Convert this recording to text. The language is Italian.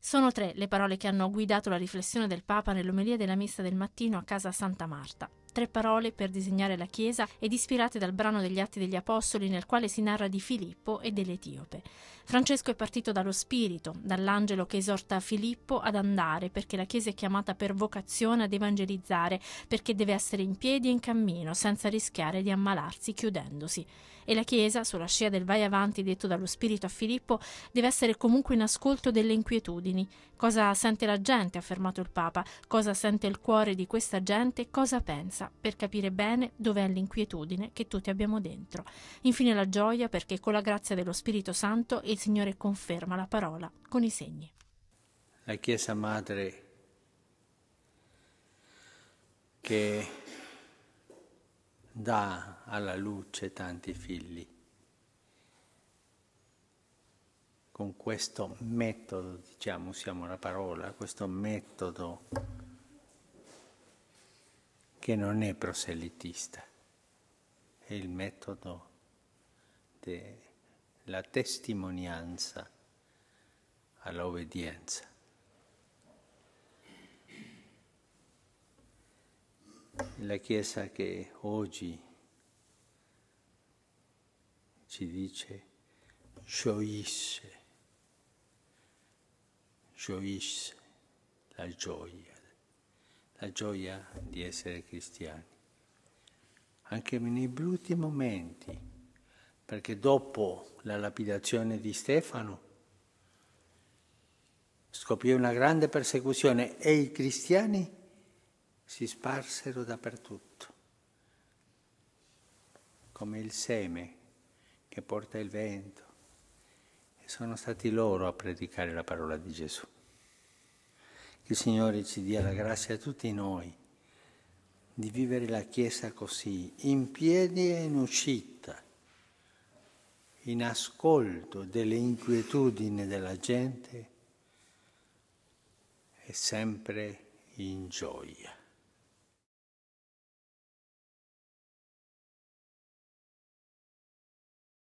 Sono tre le parole che hanno guidato la riflessione del Papa nell'omelia della messa del mattino a casa Santa Marta tre parole per disegnare la Chiesa ed ispirate dal brano degli Atti degli Apostoli nel quale si narra di Filippo e dell'Etiope. Francesco è partito dallo Spirito, dall'angelo che esorta Filippo ad andare perché la Chiesa è chiamata per vocazione ad evangelizzare, perché deve essere in piedi e in cammino senza rischiare di ammalarsi chiudendosi. E la Chiesa, sulla scia del vai avanti detto dallo Spirito a Filippo, deve essere comunque in ascolto delle inquietudini. Cosa sente la gente, ha affermato il Papa, cosa sente il cuore di questa gente, cosa pensa per capire bene dov'è l'inquietudine che tutti abbiamo dentro. Infine la gioia perché con la grazia dello Spirito Santo il Signore conferma la parola con i segni. La Chiesa Madre che dà alla luce tanti figli con questo metodo, diciamo, usiamo la parola, questo metodo che non è proselitista, è il metodo della testimonianza all'obbedienza. La Chiesa che oggi ci dice gioisce, gioisce la gioia la gioia di essere cristiani, anche nei brutti momenti, perché dopo la lapidazione di Stefano scoppì una grande persecuzione e i cristiani si sparsero dappertutto, come il seme che porta il vento. E sono stati loro a predicare la parola di Gesù il Signore ci dia la grazia a tutti noi di vivere la Chiesa così, in piedi e in uscita, in ascolto delle inquietudini della gente e sempre in gioia.